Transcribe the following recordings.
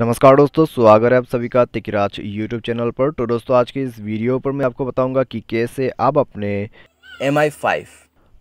नमस्कार दोस्तों स्वागत है आप सभी का तिकराज यूट्यूब चैनल पर तो दोस्तों आज की इस वीडियो पर मैं आपको बताऊंगा कि कैसे आप अपने एम आई फाइव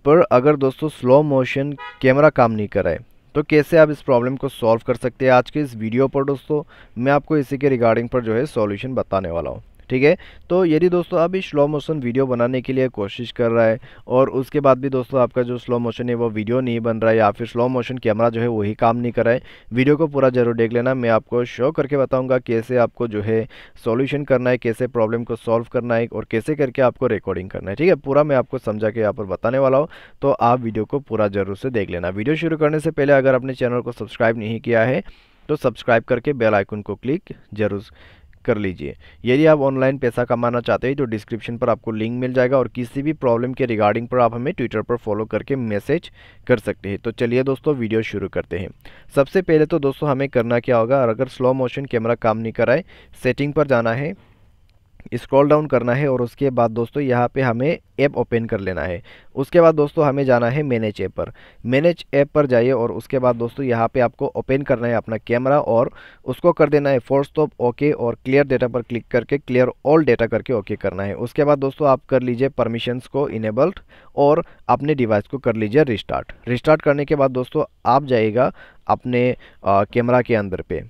पर अगर दोस्तों स्लो मोशन कैमरा काम नहीं कराए तो कैसे आप इस प्रॉब्लम को सॉल्व कर सकते हैं आज के इस वीडियो पर दोस्तों मैं आपको इसी के रिगार्डिंग पर जो है सॉल्यूशन बताने वाला हूँ ठीक है तो यदि दोस्तों आप भी स्लो मोशन वीडियो बनाने के लिए कोशिश कर रहा है और उसके बाद भी दोस्तों आपका जो स्लो मोशन है वो वीडियो नहीं बन रहा है या फिर स्लो मोशन कैमरा जो है वही काम नहीं कर रहा है वीडियो को पूरा जरूर देख लेना मैं आपको शो करके बताऊँगा कैसे आपको जो है सोल्यूशन करना है कैसे प्रॉब्लम को सॉल्व करना है और कैसे करके आपको रिकॉर्डिंग करना है ठीक है पूरा मैं आपको समझा के यहाँ पर बताने वाला हूँ तो आप वीडियो को पूरा जरूर से देख लेना वीडियो शुरू करने से पहले अगर आपने चैनल को सब्सक्राइब नहीं किया है तो सब्सक्राइब करके बेल आइकन को क्लिक जरूर कर लीजिए यदि आप ऑनलाइन पैसा कमाना चाहते हैं तो डिस्क्रिप्शन पर आपको लिंक मिल जाएगा और किसी भी प्रॉब्लम के रिगार्डिंग पर आप हमें ट्विटर पर फॉलो करके मैसेज कर सकते हैं तो चलिए दोस्तों वीडियो शुरू करते हैं सबसे पहले तो दोस्तों हमें करना क्या होगा अगर स्लो मोशन कैमरा काम नहीं कराए सेटिंग पर जाना है स्क्रॉल डाउन करना है और उसके बाद दोस्तों यहाँ पे हमें ऐप ओपन कर लेना है उसके बाद दोस्तों हमें जाना है मैनेज ऐप पर मैनेज ऐप पर जाइए और उसके बाद दोस्तों यहाँ पे आपको ओपन करना है अपना कैमरा और उसको कर देना है फोर स्टॉप ओके और क्लियर डेटा पर क्लिक करके क्लियर ऑल डेटा करके ओके करना है उसके बाद दोस्तों आप कर लीजिए परमिशंस को इनेबल्ड और अपने डिवाइस को कर लीजिए रिस्टार्ट रिस्टार्ट करने के बाद दोस्तों आप जाइएगा अपने कैमरा के अंदर पर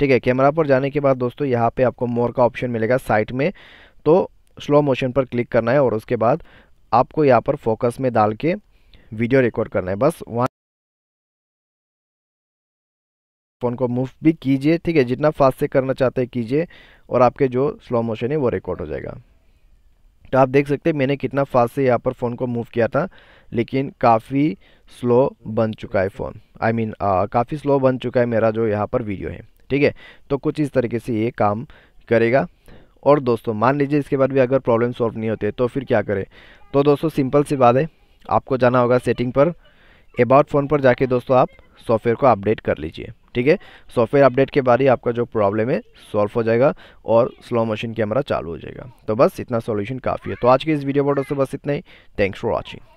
ठीक है कैमरा पर जाने के बाद दोस्तों यहाँ पे आपको मोर का ऑप्शन मिलेगा साइट में तो स्लो मोशन पर क्लिक करना है और उसके बाद आपको यहाँ पर फोकस में डाल के वीडियो रिकॉर्ड करना है बस वहाँ फ़ोन को मूव भी कीजिए ठीक है जितना फास्ट से करना चाहते हैं कीजिए और आपके जो स्लो मोशन है वो रिकॉर्ड हो जाएगा तो आप देख सकते हैं मैंने कितना फास्ट से यहाँ पर फ़ोन को मूव किया था लेकिन काफ़ी स्लो बन चुका है फ़ोन आई मीन काफ़ी स्लो बन चुका है मेरा जो यहाँ पर वीडियो है ठीक है तो कुछ इस तरीके से ये काम करेगा और दोस्तों मान लीजिए इसके बाद भी अगर प्रॉब्लम सॉल्व नहीं होते तो फिर क्या करें तो दोस्तों सिंपल सी बात है आपको जाना होगा सेटिंग पर अबाउट फ़ोन पर जाके दोस्तों आप सॉफ्टवेयर को अपडेट कर लीजिए ठीक है सॉफ्टवेयर अपडेट के बाद ही आपका जो प्रॉब्लम है सॉल्व हो जाएगा और स्लो मोशन कैमरा चालू हो जाएगा तो बस इतना सॉल्यूशन काफ़ी है तो आज के इस वीडियो पर दोस्तों बस इतना ही थैंक्स फॉर वॉचिंग